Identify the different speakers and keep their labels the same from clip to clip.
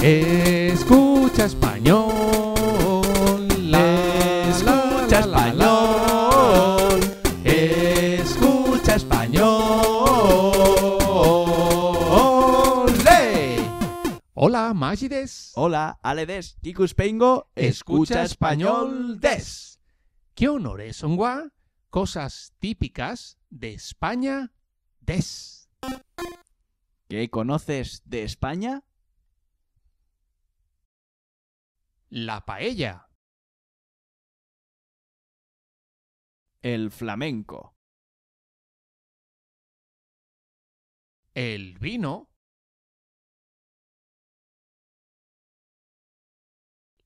Speaker 1: Escucha español. escucha español. Escucha español. Hola, Magides. Hola, Aledes. tengo Escucha español des. ¿Qué honores son Cosas típicas de España des. ¿Qué conoces de
Speaker 2: España? la paella. El flamenco. El vino.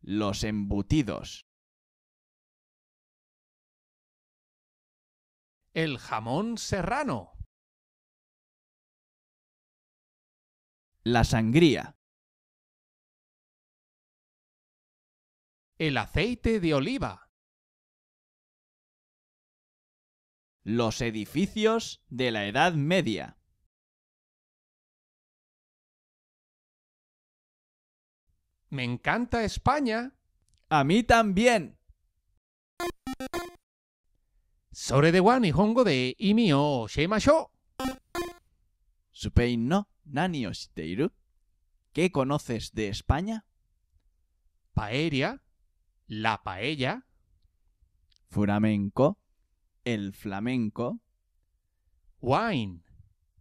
Speaker 2: Los embutidos. El jamón serrano. La sangría. El aceite de oliva. Los edificios de la Edad Media. Me encanta España. A mí
Speaker 1: también. Sore de y hongo de imi o shemashou. no nani o shiteiru. ¿Qué conoces de España? Paeria, la paella, Furamenco. el flamenco, wine,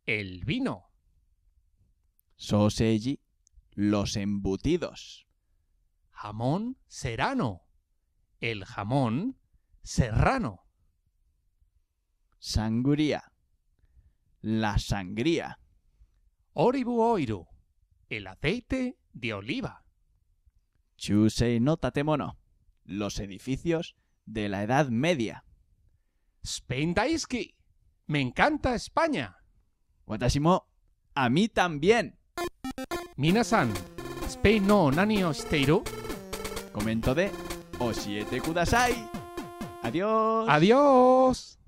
Speaker 1: el vino, sausage, los embutidos, jamón serrano, el jamón serrano, sangría, la sangría, oribu oiru, el aceite de oliva. Chusei no tatemono los edificios de la Edad Media. Spain Spentaisky, me encanta España. Watashimo, a mí también. Minasan, Spain no nani Teiru. Comento de
Speaker 2: Osiete Kudasai. Adiós. Adiós.